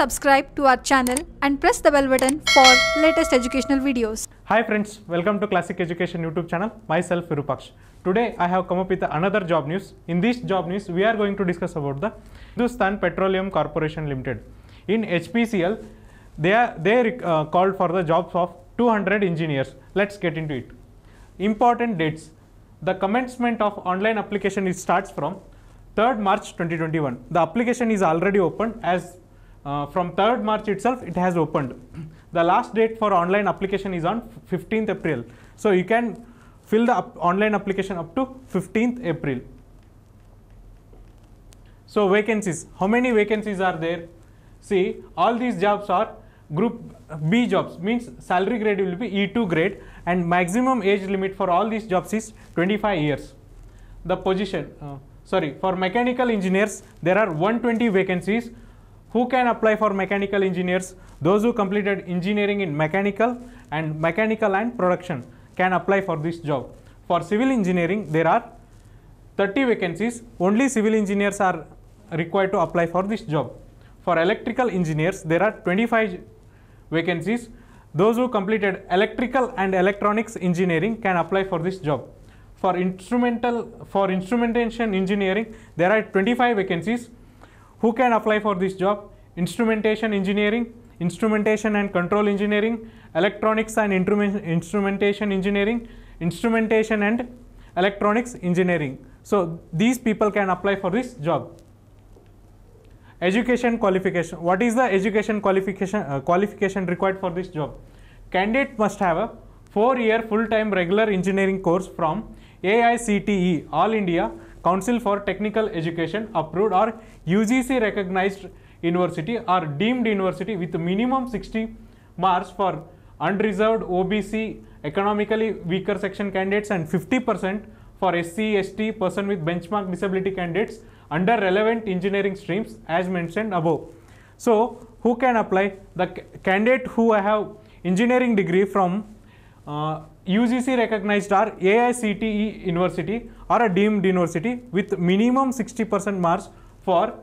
subscribe to our channel and press the bell button for latest educational videos. Hi friends, welcome to Classic Education YouTube channel, myself Virupaksh. Today I have come up with another job news. In this job news, we are going to discuss about the Hindustan Petroleum Corporation Limited. In HPCL, they, are, they uh, called for the jobs of 200 engineers. Let's get into it. Important dates. The commencement of online application is starts from 3rd March 2021. The application is already open as uh, from 3rd March itself, it has opened. The last date for online application is on 15th April. So you can fill the online application up to 15th April. So vacancies, how many vacancies are there? See, all these jobs are group B jobs means salary grade will be E2 grade and maximum age limit for all these jobs is 25 years. The position, uh, sorry, for mechanical engineers, there are 120 vacancies who can apply for mechanical engineers those who completed engineering in mechanical and mechanical and production can apply for this job for civil engineering there are 30 vacancies only civil engineers are required to apply for this job for electrical engineers there are 25 vacancies those who completed electrical and electronics engineering can apply for this job for instrumental for instrumentation engineering there are 25 vacancies who can apply for this job? Instrumentation engineering, instrumentation and control engineering, electronics and instrumentation engineering, instrumentation and electronics engineering. So, these people can apply for this job. Education qualification. What is the education qualification, uh, qualification required for this job? Candidate must have a 4 year full time regular engineering course from AICTE All India Council for Technical Education approved or UGC recognized university or deemed university with minimum 60 marks for unreserved OBC economically weaker section candidates and 50% for SC, ST person with benchmark disability candidates under relevant engineering streams as mentioned above. So, who can apply? The candidate who I have engineering degree from UGC uh, recognized are AICTE university or a deemed university with minimum 60% marks for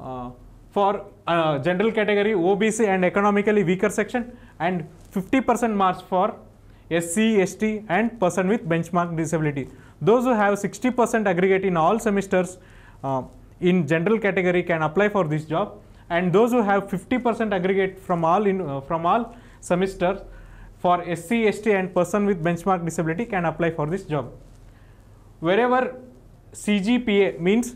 uh, for uh, general category OBC and economically weaker section and 50% marks for SC, ST and person with benchmark disability. Those who have 60% aggregate in all semesters uh, in general category can apply for this job and those who have 50% aggregate from all in, uh, from all semesters for SC, ST and person with benchmark disability can apply for this job. Wherever CGPA means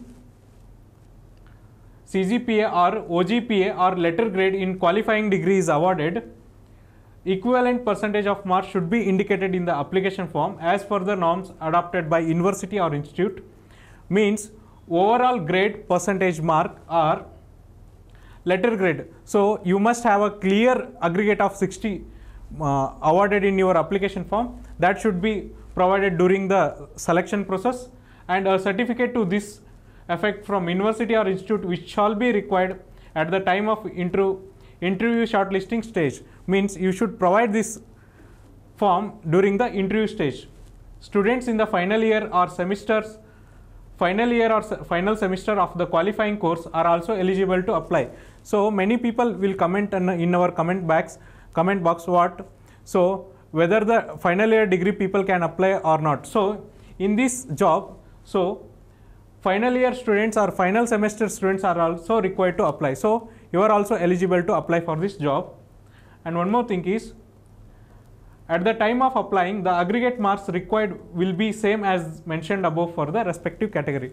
CGPA or OGPA or letter grade in qualifying degree is awarded, equivalent percentage of marks should be indicated in the application form as per the norms adopted by university or institute means overall grade percentage mark or letter grade. So, you must have a clear aggregate of 60 uh, awarded in your application form that should be provided during the selection process and a certificate to this effect from university or institute which shall be required at the time of interview interview shortlisting stage means you should provide this form during the interview stage. Students in the final year or semesters final year or se final semester of the qualifying course are also eligible to apply. So, many people will comment in our comment box comment box what so whether the final year degree people can apply or not so in this job so final year students or final semester students are also required to apply so you are also eligible to apply for this job and one more thing is at the time of applying the aggregate marks required will be same as mentioned above for the respective category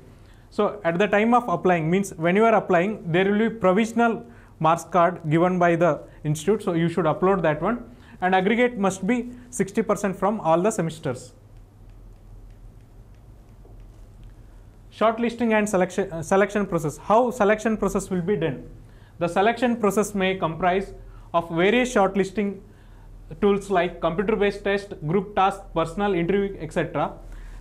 so at the time of applying means when you are applying there will be provisional marks card given by the institute. So, you should upload that one and aggregate must be 60 percent from all the semesters. Shortlisting and selection, uh, selection process. How selection process will be done? The selection process may comprise of various shortlisting tools like computer based test, group task, personal interview, etc.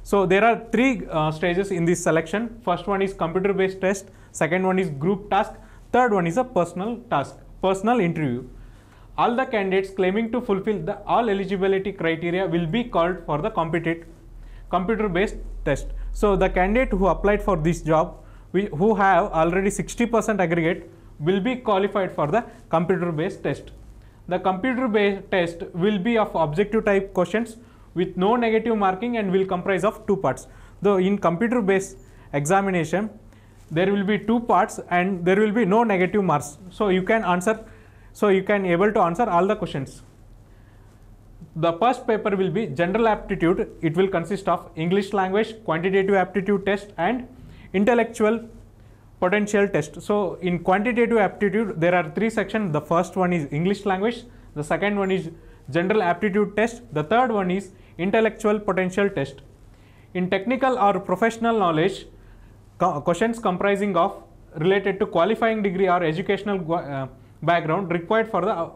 So, there are three uh, stages in this selection. First one is computer based test, second one is group task Third one is a personal task, personal interview. All the candidates claiming to fulfill the all eligibility criteria will be called for the computer based test. So the candidate who applied for this job, who have already 60% aggregate will be qualified for the computer based test. The computer based test will be of objective type questions with no negative marking and will comprise of two parts. Though in computer based examination, there will be two parts and there will be no negative marks. So you can answer, so you can able to answer all the questions. The first paper will be general aptitude. It will consist of English language, quantitative aptitude test and intellectual potential test. So in quantitative aptitude, there are three sections. The first one is English language. The second one is general aptitude test. The third one is intellectual potential test. In technical or professional knowledge, questions comprising of related to qualifying degree or educational uh, background required for the uh,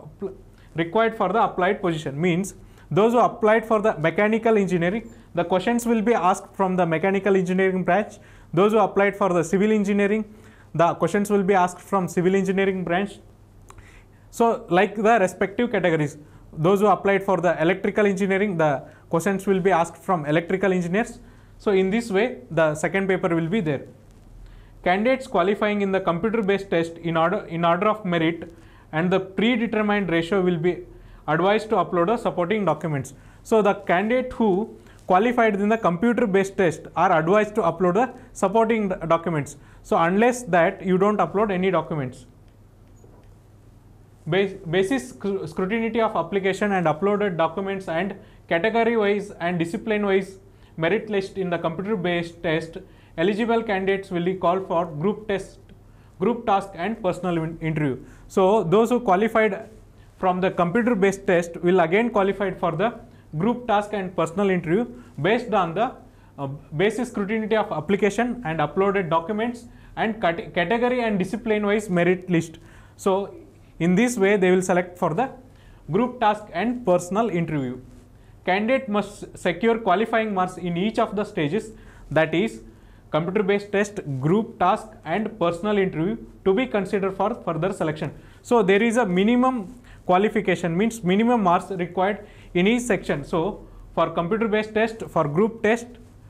required for the applied position means those who applied for the mechanical engineering the questions will be asked from the mechanical engineering branch those who applied for the civil engineering the questions will be asked from civil engineering branch so like the respective categories those who applied for the electrical engineering the questions will be asked from electrical engineers so, in this way the second paper will be there. Candidates qualifying in the computer based test in order, in order of merit and the predetermined ratio will be advised to upload the supporting documents. So, the candidate who qualified in the computer based test are advised to upload the supporting documents. So, unless that you do not upload any documents. basis scrutiny of application and uploaded documents and category wise and discipline wise merit list in the computer based test, eligible candidates will be called for group test, group task and personal interview. So those who qualified from the computer based test will again qualified for the group task and personal interview based on the uh, basis scrutiny of application and uploaded documents and category and discipline wise merit list. So in this way they will select for the group task and personal interview candidate must secure qualifying marks in each of the stages that is computer based test, group task and personal interview to be considered for further selection. So, there is a minimum qualification means minimum marks required in each section. So, for computer based test, for group test,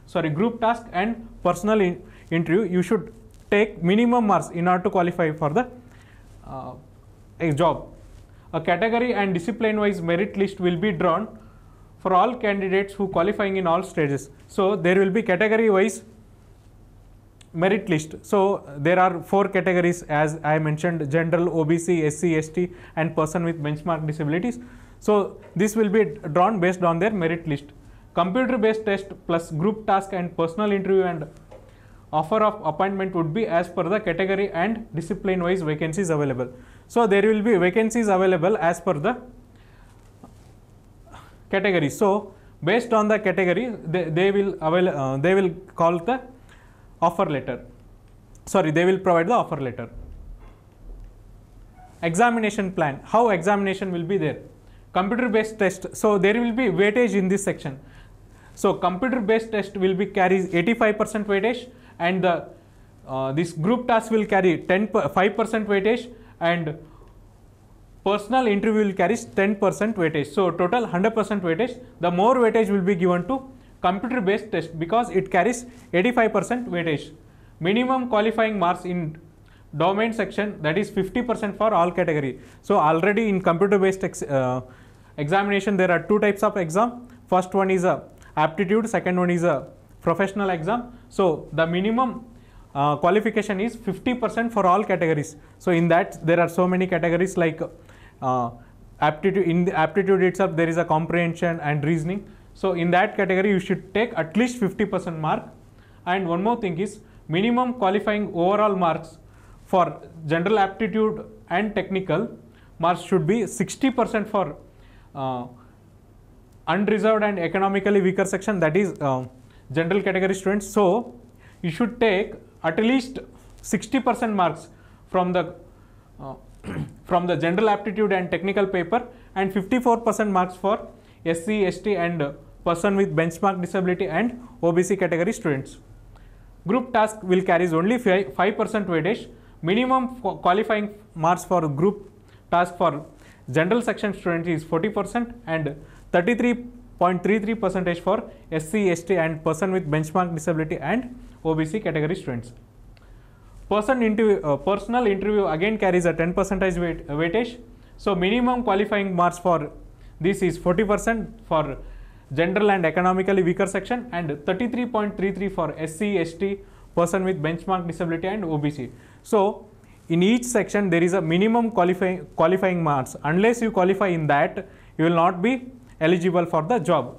sorry group task and personal in interview, you should take minimum marks in order to qualify for the uh, job. A category and discipline wise merit list will be drawn for all candidates who qualifying in all stages. So, there will be category wise merit list. So, there are four categories as I mentioned general, OBC, SC, ST and person with benchmark disabilities. So, this will be drawn based on their merit list. Computer based test plus group task and personal interview and offer of appointment would be as per the category and discipline wise vacancies available. So, there will be vacancies available as per the category. So, based on the category, they, they will avail, uh, they will call the offer letter. Sorry, they will provide the offer letter. Examination plan. How examination will be there? Computer based test. So, there will be weightage in this section. So, computer based test will be carries 85 percent weightage and the uh, this group task will carry 10 5 percent weightage and personal interview will carry 10% weightage. So, total 100% weightage, the more weightage will be given to computer based test because it carries 85% weightage. Minimum qualifying marks in domain section that is 50% for all category. So, already in computer based ex uh, examination there are two types of exam. First one is a aptitude, second one is a professional exam. So, the minimum uh, qualification is 50% for all categories. So, in that there are so many categories like uh, aptitude in the aptitude itself there is a comprehension and reasoning so in that category you should take at least 50% mark and one more thing is minimum qualifying overall marks for general aptitude and technical marks should be 60% for uh, unreserved and economically weaker section that is uh, general category students so you should take at least 60% marks from the uh, from the general aptitude and technical paper and 54% marks for SC, ST and uh, person with benchmark disability and OBC category students. Group task will carries only 5% weightage. Minimum qualifying marks for group task for general section students is 40% and 33.33 percent for SC, ST and person with benchmark disability and OBC category students. Person interview, uh, personal interview again carries a 10 percentage weight, uh, weightage. So minimum qualifying marks for this is 40 percent for general and economically weaker section and 33.33 for SC, ST, person with benchmark disability and OBC. So in each section there is a minimum qualifying, qualifying marks. Unless you qualify in that, you will not be eligible for the job.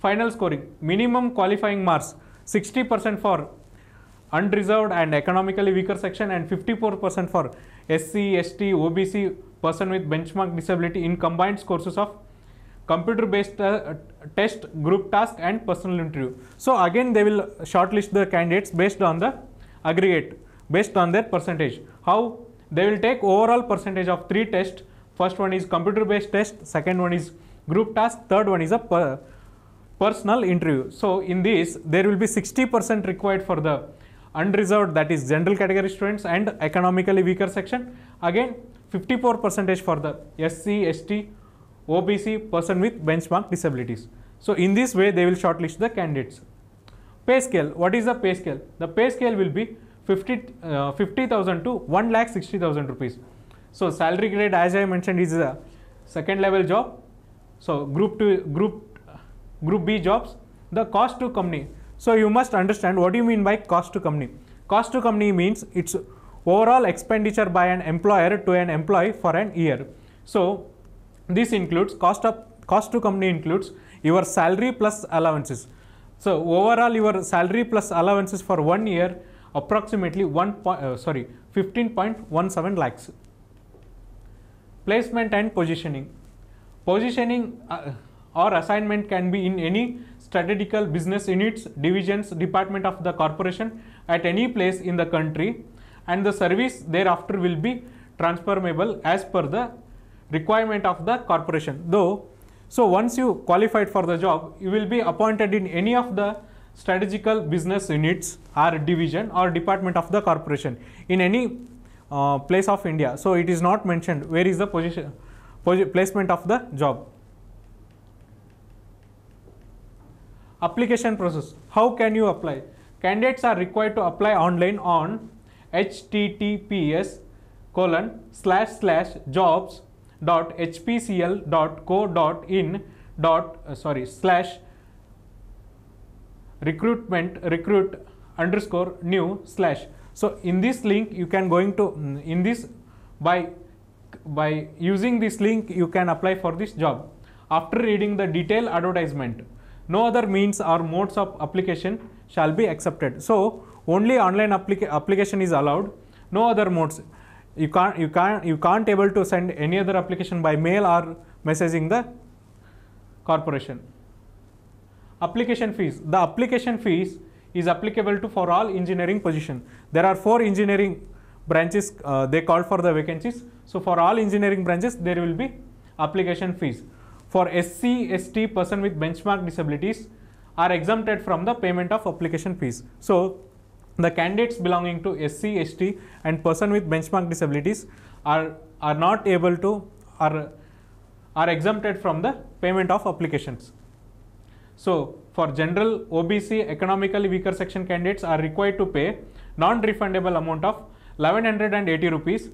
Final scoring, minimum qualifying marks 60% for unreserved and economically weaker section and 54% for SC, ST, OBC person with benchmark disability in combined courses of computer based uh, test, group task and personal interview. So again they will shortlist the candidates based on the aggregate, based on their percentage. How? They will take overall percentage of three tests. First one is computer based test, second one is group task, third one is a per personal interview. So in this there will be 60% required for the unreserved that is general category students and economically weaker section again 54 percentage for the SC, ST, OBC person with benchmark disabilities. So, in this way they will shortlist the candidates. Pay scale, what is the pay scale? The pay scale will be 50,000 uh, 50, to 1 lakh rupees. So, salary grade as I mentioned is a second level job. So, group two, group, group B jobs, the cost to company so you must understand what do you mean by cost to company. Cost to company means it's overall expenditure by an employer to an employee for an year. So this includes cost of cost to company includes your salary plus allowances. So overall your salary plus allowances for one year approximately 1 uh, sorry 15.17 lakhs. Placement and positioning. Positioning uh, or assignment can be in any strategical business units, divisions, department of the corporation at any place in the country and the service thereafter will be transformable as per the requirement of the corporation. Though, so once you qualified for the job, you will be appointed in any of the strategical business units or division or department of the corporation in any uh, place of India. So, it is not mentioned where is the position, placement of the job. application process how can you apply candidates are required to apply online on https colon slash slash jobs dot hpcl dot co dot in dot uh, sorry slash recruitment recruit underscore new slash so in this link you can going to in this by by using this link you can apply for this job after reading the detailed advertisement no other means or modes of application shall be accepted. So, only online applica application is allowed, no other modes. You can't, you can't, you can't able to send any other application by mail or messaging the corporation. Application fees. The application fees is applicable to for all engineering position. There are four engineering branches uh, they called for the vacancies. So, for all engineering branches there will be application fees for SC, ST person with benchmark disabilities are exempted from the payment of application fees. So, the candidates belonging to SC, ST and person with benchmark disabilities are, are not able to are, are exempted from the payment of applications. So, for general OBC economically weaker section candidates are required to pay non-refundable amount of 1180 rupees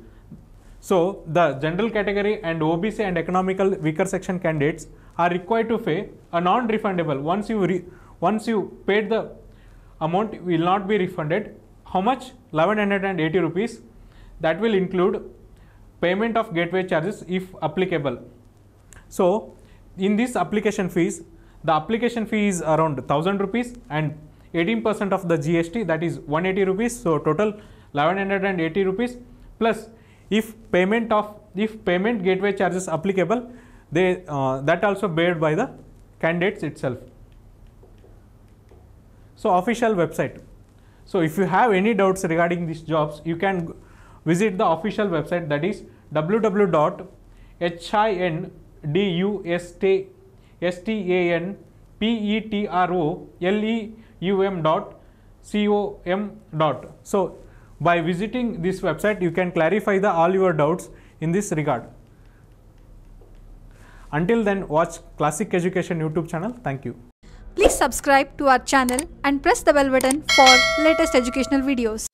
so the general category and OBC and economical weaker section candidates are required to pay a non-refundable. Once you re, once you paid the amount will not be refunded. How much? 1180 rupees. That will include payment of gateway charges if applicable. So in this application fees, the application fee is around 1000 rupees and 18% of the GST that is 180 rupees. So total 1180 rupees plus if payment of if payment gateway charges applicable they uh, that also bared by the candidates itself so official website so if you have any doubts regarding these jobs you can visit the official website that is www.hindustanpetroleum.com. dot com dot. So by visiting this website, you can clarify the all your doubts in this regard. Until then, watch Classic Education YouTube channel. Thank you. Please subscribe to our channel and press the bell button for latest educational videos.